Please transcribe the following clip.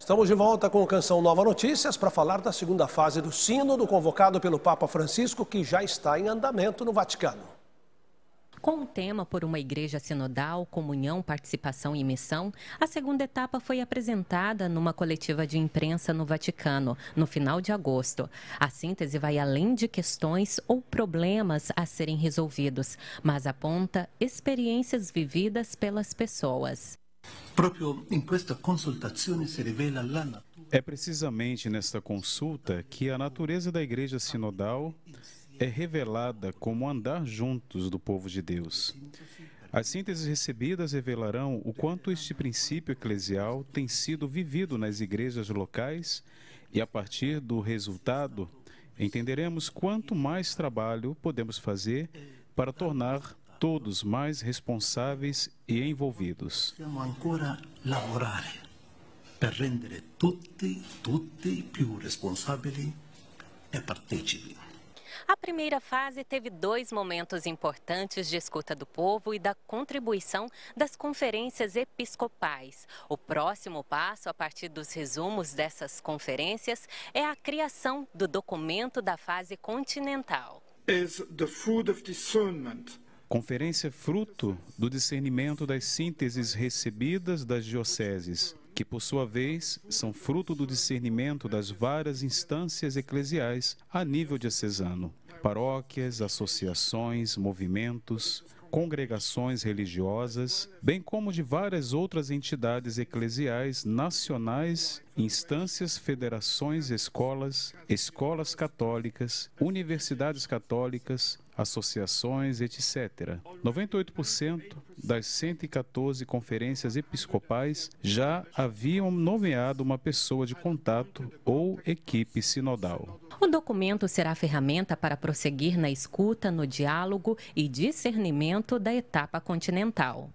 Estamos de volta com a Canção Nova Notícias para falar da segunda fase do sínodo convocado pelo Papa Francisco, que já está em andamento no Vaticano. Com o tema por uma igreja sinodal, comunhão, participação e missão, a segunda etapa foi apresentada numa coletiva de imprensa no Vaticano, no final de agosto. A síntese vai além de questões ou problemas a serem resolvidos, mas aponta experiências vividas pelas pessoas. É precisamente nesta consulta que a natureza da Igreja Sinodal é revelada como andar juntos do povo de Deus. As sínteses recebidas revelarão o quanto este princípio eclesial tem sido vivido nas igrejas locais e, a partir do resultado, entenderemos quanto mais trabalho podemos fazer para tornar todos mais responsáveis e envolvidos. tutti, tutti più responsabili e partecipi. A primeira fase teve dois momentos importantes de escuta do povo e da contribuição das conferências episcopais. O próximo passo, a partir dos resumos dessas conferências, é a criação do documento da fase continental. É o fruto do discernimento Conferência fruto do discernimento das sínteses recebidas das dioceses, que por sua vez são fruto do discernimento das várias instâncias eclesiais a nível diocesano, paróquias, associações, movimentos, congregações religiosas, bem como de várias outras entidades eclesiais nacionais, instâncias, federações, escolas, escolas católicas, universidades católicas, associações, etc. 98% das 114 conferências episcopais já haviam nomeado uma pessoa de contato ou equipe sinodal. O documento será ferramenta para prosseguir na escuta, no diálogo e discernimento encerramento da etapa continental.